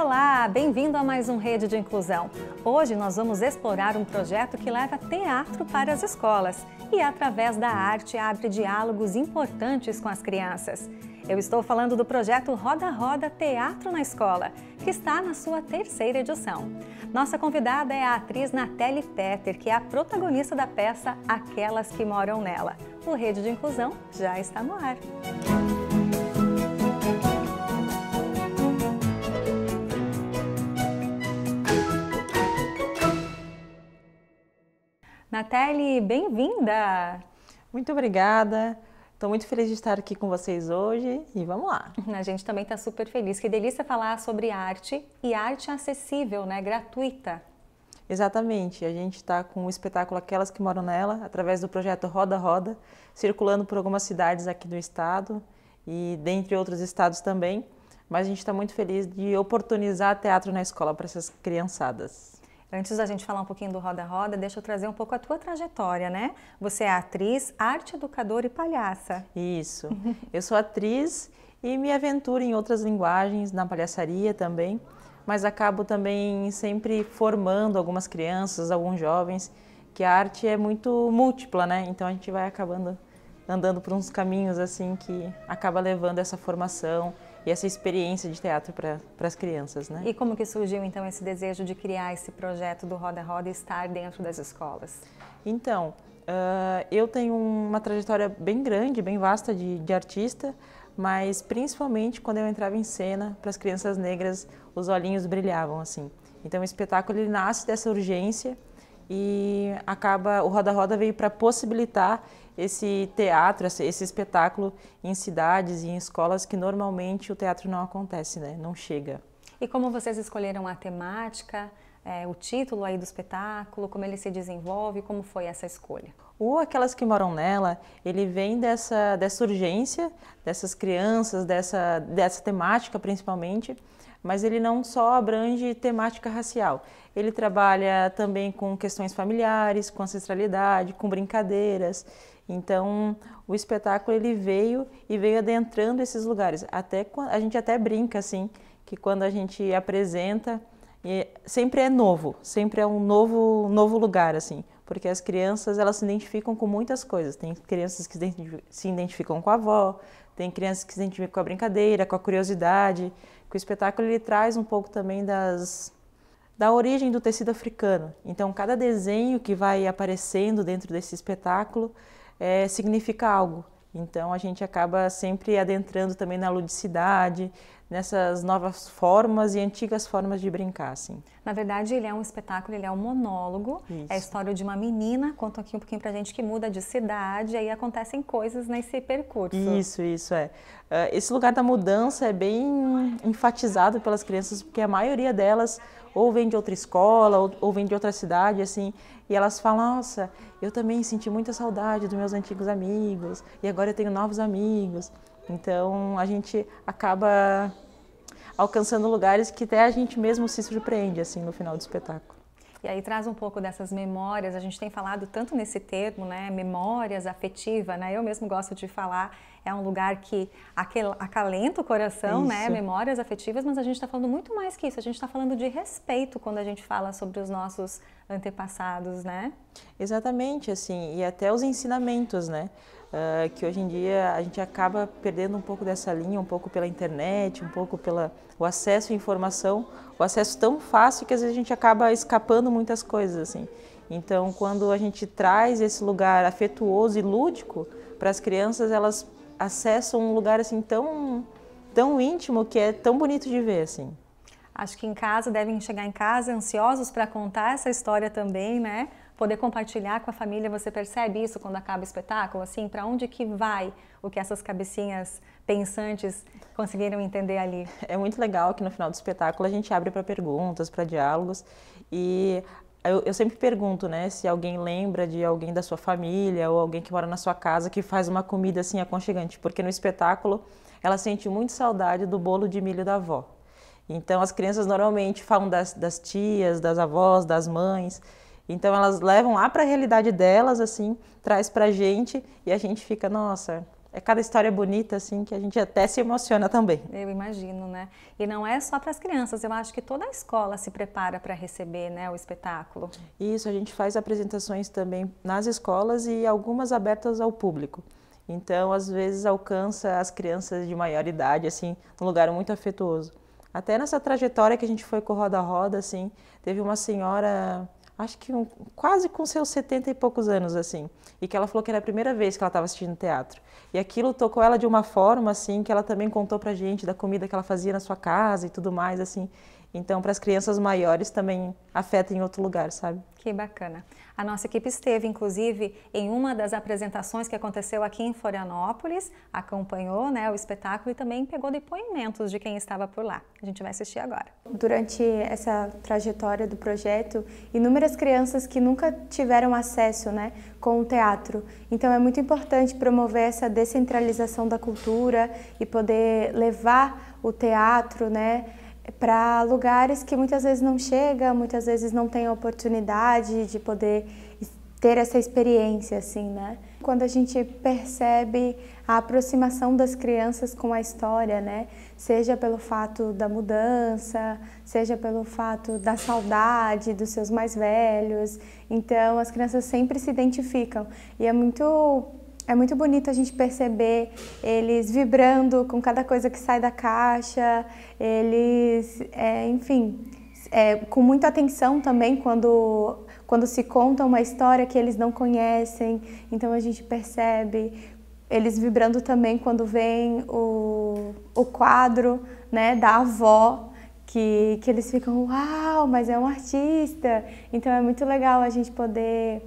Olá, bem-vindo a mais um Rede de Inclusão. Hoje nós vamos explorar um projeto que leva teatro para as escolas e, através da arte, abre diálogos importantes com as crianças. Eu estou falando do projeto Roda Roda Teatro na Escola, que está na sua terceira edição. Nossa convidada é a atriz Natália Petter, que é a protagonista da peça Aquelas que Moram Nela. O Rede de Inclusão já está no ar. Música Nathalie, bem-vinda! Muito obrigada. Estou muito feliz de estar aqui com vocês hoje e vamos lá. A gente também está super feliz. Que delícia falar sobre arte e arte acessível, né? Gratuita. Exatamente. A gente está com o espetáculo Aquelas que Moram Nela, através do projeto Roda Roda, circulando por algumas cidades aqui do estado e dentre outros estados também. Mas a gente está muito feliz de oportunizar teatro na escola para essas criançadas. Antes da gente falar um pouquinho do Roda Roda, deixa eu trazer um pouco a tua trajetória, né? Você é atriz, arte educadora e palhaça. Isso. eu sou atriz e me aventuro em outras linguagens, na palhaçaria também, mas acabo também sempre formando algumas crianças, alguns jovens, que a arte é muito múltipla, né? Então a gente vai acabando andando por uns caminhos assim que acaba levando essa formação e essa experiência de teatro para as crianças, né? E como que surgiu então esse desejo de criar esse projeto do Roda Roda e estar dentro das escolas? Então, uh, eu tenho uma trajetória bem grande, bem vasta de, de artista, mas principalmente quando eu entrava em cena para as crianças negras, os olhinhos brilhavam assim. Então o espetáculo ele nasce dessa urgência e acaba o Roda Roda veio para possibilitar esse teatro, esse espetáculo em cidades e em escolas que normalmente o teatro não acontece, né? Não chega. E como vocês escolheram a temática, é, o título aí do espetáculo, como ele se desenvolve, como foi essa escolha? O Aquelas que Moram Nela, ele vem dessa, dessa urgência, dessas crianças, dessa, dessa temática principalmente, mas ele não só abrange temática racial, ele trabalha também com questões familiares, com ancestralidade, com brincadeiras. Então, o espetáculo ele veio e veio adentrando esses lugares. Até a gente até brinca assim, que quando a gente apresenta, sempre é novo, sempre é um novo novo lugar assim, porque as crianças elas se identificam com muitas coisas. Tem crianças que se identificam com a avó, tem crianças que se identificam com a brincadeira, com a curiosidade. Que o espetáculo ele traz um pouco também das da origem do tecido africano. Então, cada desenho que vai aparecendo dentro desse espetáculo é, significa algo. Então a gente acaba sempre adentrando também na ludicidade, nessas novas formas e antigas formas de brincar, assim. Na verdade, ele é um espetáculo, ele é um monólogo, Isso. é a história de uma menina, conta aqui um pouquinho pra gente, que muda de cidade, aí acontecem coisas nesse percurso. Isso, isso, é. Ah, esse lugar da mudança é bem enfatizado pelas crianças, porque a maioria delas ou vem de outra escola, ou, ou vem de outra cidade, assim, e elas falam: Nossa, eu também senti muita saudade dos meus antigos amigos e agora eu tenho novos amigos. Então a gente acaba alcançando lugares que até a gente mesmo se surpreende assim no final do espetáculo. E aí traz um pouco dessas memórias, a gente tem falado tanto nesse termo, né, memórias afetiva, né? Eu mesmo gosto de falar, é um lugar que acalenta o coração, né? isso. né? Memórias afetivas, mas a gente está falando muito mais que isso, a gente está falando de respeito quando a gente fala sobre os nossos antepassados, né? Exatamente, assim, e até os ensinamentos, né? Uh, que hoje em dia a gente acaba perdendo um pouco dessa linha, um pouco pela internet, um pouco pelo acesso à informação, o acesso tão fácil que às vezes a gente acaba escapando muitas coisas assim. Então, quando a gente traz esse lugar afetuoso e lúdico para as crianças, elas acessam um lugar assim tão tão íntimo que é tão bonito de ver assim. Acho que em casa devem chegar em casa ansiosos para contar essa história também, né? poder compartilhar com a família. Você percebe isso quando acaba o espetáculo? Assim, para onde que vai o que essas cabecinhas pensantes conseguiram entender ali? É muito legal que no final do espetáculo a gente abre para perguntas, para diálogos e eu, eu, sempre pergunto, né, se alguém lembra de alguém da sua família ou alguém que mora na sua casa que faz uma comida assim aconchegante, porque no espetáculo ela sente muito saudade do bolo de milho da avó. Então as crianças normalmente falam das, das tias, das avós, das mães então elas levam lá para a realidade delas, assim, traz para a gente e a gente fica, nossa, é cada história bonita, assim, que a gente até se emociona também. Eu imagino, né? E não é só para as crianças, eu acho que toda a escola se prepara para receber né, o espetáculo. Isso, a gente faz apresentações também nas escolas e algumas abertas ao público. Então, às vezes, alcança as crianças de maior idade, assim, num lugar muito afetuoso. Até nessa trajetória que a gente foi com o Roda Roda, assim, teve uma senhora acho que um, quase com seus 70 e poucos anos, assim. E que ela falou que era a primeira vez que ela estava assistindo teatro. E aquilo tocou ela de uma forma, assim, que ela também contou pra gente da comida que ela fazia na sua casa e tudo mais, assim. Então, para as crianças maiores também afeta em outro lugar, sabe? Que bacana. A nossa equipe esteve, inclusive, em uma das apresentações que aconteceu aqui em Florianópolis, acompanhou né, o espetáculo e também pegou depoimentos de quem estava por lá. A gente vai assistir agora. Durante essa trajetória do projeto, inúmeras crianças que nunca tiveram acesso né, com o teatro. Então, é muito importante promover essa descentralização da cultura e poder levar o teatro, né? É para lugares que muitas vezes não chega, muitas vezes não tem a oportunidade de poder ter essa experiência, assim, né? Quando a gente percebe a aproximação das crianças com a história, né? Seja pelo fato da mudança, seja pelo fato da saudade dos seus mais velhos. Então, as crianças sempre se identificam. E é muito é muito bonito a gente perceber eles vibrando com cada coisa que sai da caixa, eles, é, enfim, é, com muita atenção também quando, quando se conta uma história que eles não conhecem. Então a gente percebe eles vibrando também quando vem o, o quadro né, da avó. Que, que eles ficam, uau, mas é um artista. Então é muito legal a gente poder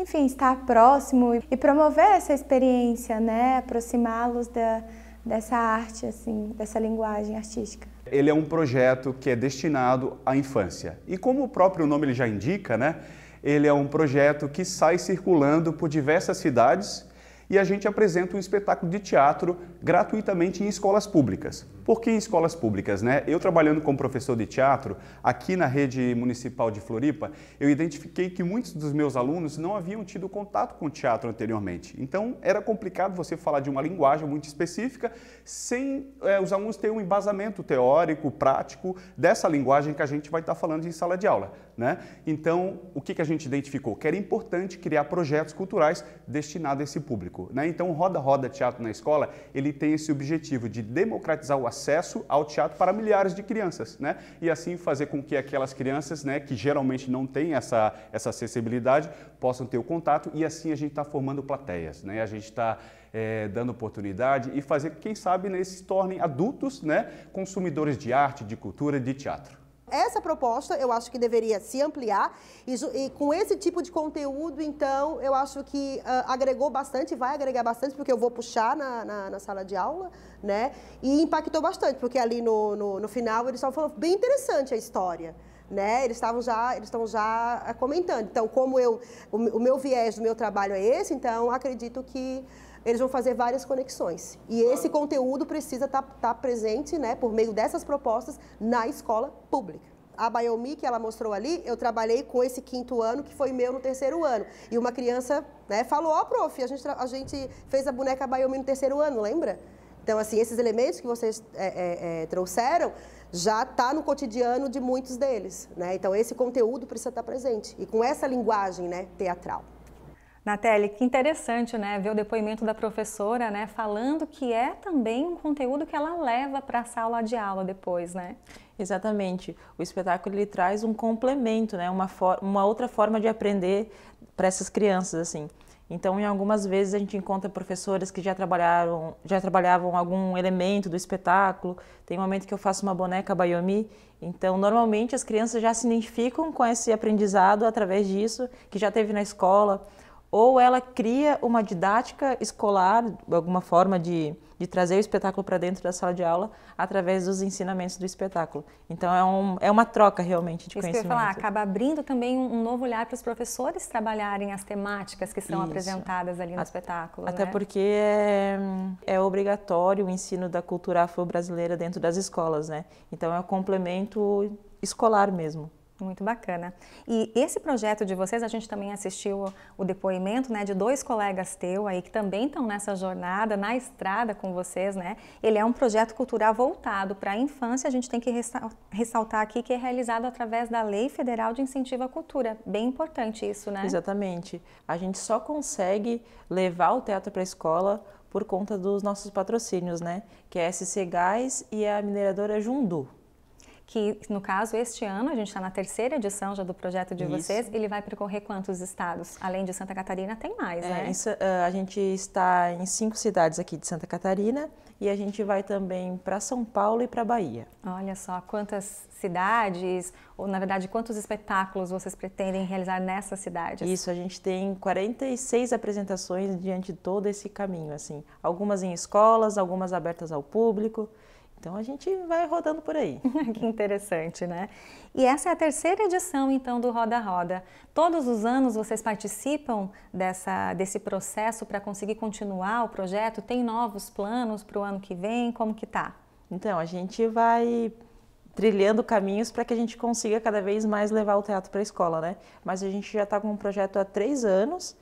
enfim, estar próximo e promover essa experiência, né? Aproximá-los da, dessa arte, assim, dessa linguagem artística. Ele é um projeto que é destinado à infância. E como o próprio nome ele já indica, né? Ele é um projeto que sai circulando por diversas cidades e a gente apresenta um espetáculo de teatro gratuitamente em escolas públicas porque em escolas públicas, né? Eu trabalhando como professor de teatro aqui na rede municipal de Floripa, eu identifiquei que muitos dos meus alunos não haviam tido contato com teatro anteriormente. Então era complicado você falar de uma linguagem muito específica sem é, os alunos terem um embasamento teórico, prático dessa linguagem que a gente vai estar falando em sala de aula, né? Então o que, que a gente identificou? Que era importante criar projetos culturais destinados a esse público, né? Então Roda Roda Teatro na Escola ele tem esse objetivo de democratizar o acesso acesso ao teatro para milhares de crianças, né? E assim fazer com que aquelas crianças, né, que geralmente não têm essa, essa acessibilidade, possam ter o contato e assim a gente está formando plateias, né? A gente está é, eh, dando oportunidade e fazer, quem sabe, né, eles se tornem adultos, né, consumidores de arte, de cultura, de teatro. Essa proposta eu acho que deveria se ampliar e, e com esse tipo de conteúdo, então, eu acho que uh, agregou bastante, vai agregar bastante, porque eu vou puxar na, na, na, sala de aula, né? E impactou bastante, porque ali no, no, no final eles estavam falando bem interessante a história. Né? Eles estavam já, eles estão já ah, comentando. Então, como eu, o, o meu viés do meu trabalho é esse, então acredito que eles vão fazer várias conexões. E esse conteúdo precisa estar tá, tá presente, né, por meio dessas propostas, na escola pública a Biomi que ela mostrou ali, eu trabalhei com esse quinto ano, que foi meu no terceiro ano. E uma criança né, falou, ó, oh, prof, a gente, a gente fez a boneca Biomi no terceiro ano, lembra? Então, assim, esses elementos que vocês é, é, é, trouxeram já está no cotidiano de muitos deles, né? Então, esse conteúdo precisa estar tá presente. E com essa linguagem né, teatral. Natália, que interessante, né, ver o depoimento da professora, né, falando que é também um conteúdo que ela leva para a sala de aula depois, né? Exatamente. O espetáculo ele traz um complemento, né, uma, uma outra forma de aprender para essas crianças, assim. Então, em algumas vezes a gente encontra professoras que já trabalharam, já trabalhavam algum elemento do espetáculo. Tem um momento que eu faço uma boneca Bayomi. Então, normalmente as crianças já se identificam com esse aprendizado através disso que já teve na escola ou ela cria uma didática escolar, alguma forma de, de trazer o espetáculo para dentro da sala de aula através dos ensinamentos do espetáculo. Então é, um, é uma troca realmente de Isso conhecimento. Que eu ia falar, acaba abrindo também um novo olhar para os professores trabalharem as temáticas que são Isso. apresentadas ali no espetáculo. Até né? porque é, é obrigatório o ensino da cultura afro-brasileira dentro das escolas, né? Então é um complemento escolar mesmo. Muito bacana. E esse projeto de vocês, a gente também assistiu o depoimento né, de dois colegas teu aí que também estão nessa jornada, na estrada com vocês, né? Ele é um projeto cultural voltado para a infância, a gente tem que ressaltar aqui que é realizado através da Lei Federal de Incentivo à Cultura. Bem importante isso, né? Exatamente. A gente só consegue levar o teatro para a escola por conta dos nossos patrocínios, né? Que é a SC Gás e a mineradora Jundu que no caso este ano, a gente está na terceira edição já do projeto de isso. vocês, ele vai percorrer quantos estados? Além de Santa Catarina, tem mais, é, né? Isso, a gente está em cinco cidades aqui de Santa Catarina e a gente vai também para São Paulo e para Bahia. Olha só, quantas cidades, ou na verdade, quantos espetáculos vocês pretendem realizar nessas cidades? Isso, a gente tem 46 apresentações diante de todo esse caminho, assim. Algumas em escolas, algumas abertas ao público. Então a gente vai rodando por aí. que interessante, né? E essa é a terceira edição então do Roda Roda. Todos os anos vocês participam dessa desse processo para conseguir continuar o projeto? Tem novos planos para o ano que vem? Como que tá? Então a gente vai trilhando caminhos para que a gente consiga cada vez mais levar o teatro para a escola, né? Mas a gente já está com um projeto há três anos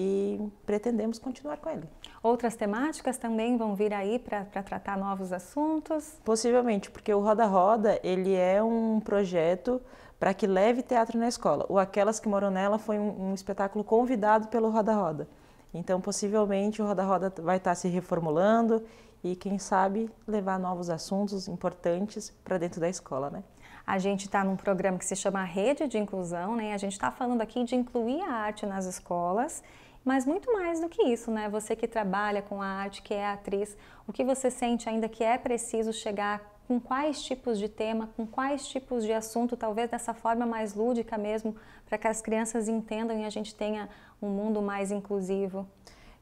e pretendemos continuar com ele. Outras temáticas também vão vir aí para tratar novos assuntos? Possivelmente, porque o Roda Roda ele é um projeto para que leve teatro na escola. O Aquelas que Moram Nela foi um, um espetáculo convidado pelo Roda Roda. Então, possivelmente, o Roda Roda vai estar tá se reformulando e, quem sabe, levar novos assuntos importantes para dentro da escola, né? A gente está num programa que se chama Rede de Inclusão, né? A gente está falando aqui de incluir a arte nas escolas mas muito mais do que isso, né? Você que trabalha com a arte, que é atriz, o que você sente ainda que é preciso chegar com quais tipos de tema, com quais tipos de assunto, talvez dessa forma mais lúdica mesmo, para que as crianças entendam e a gente tenha um mundo mais inclusivo?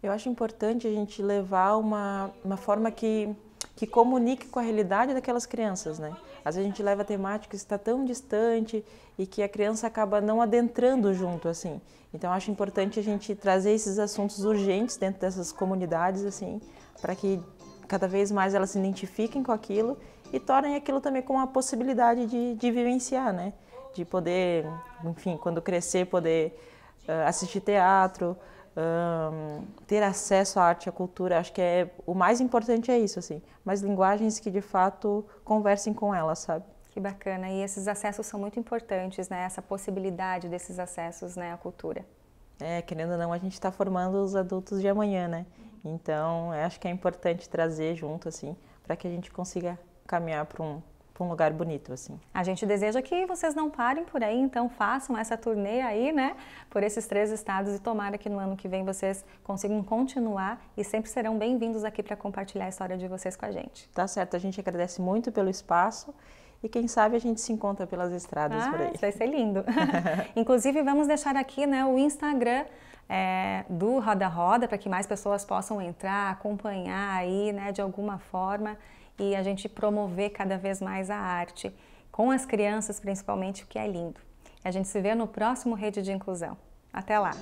Eu acho importante a gente levar uma, uma forma que que comunique com a realidade daquelas crianças, né? Às vezes a gente leva a temática que está tão distante e que a criança acaba não adentrando junto, assim. Então acho importante a gente trazer esses assuntos urgentes dentro dessas comunidades, assim, para que cada vez mais elas se identifiquem com aquilo e tornem aquilo também como uma possibilidade de, de vivenciar, né? De poder, enfim, quando crescer, poder uh, assistir teatro, um, ter acesso à arte e à cultura, acho que é o mais importante é isso, assim. Mas linguagens que de fato conversem com ela, sabe? Que bacana. E esses acessos são muito importantes, né? Essa possibilidade desses acessos, né, à cultura. É, querendo ou não, a gente está formando os adultos de amanhã, né? Então, acho que é importante trazer junto, assim, para que a gente consiga caminhar para um para um lugar bonito, assim. A gente deseja que vocês não parem por aí, então façam essa turnê aí, né, por esses três estados e tomara que no ano que vem vocês consigam continuar e sempre serão bem-vindos aqui para compartilhar a história de vocês com a gente. Tá certo, a gente agradece muito pelo espaço e quem sabe a gente se encontra pelas estradas ah, por aí. Isso vai ser lindo. Inclusive, vamos deixar aqui né, o Instagram é, do Roda Roda para que mais pessoas possam entrar, acompanhar aí né, de alguma forma e a gente promover cada vez mais a arte, com as crianças principalmente, o que é lindo. A gente se vê no próximo Rede de Inclusão. Até lá!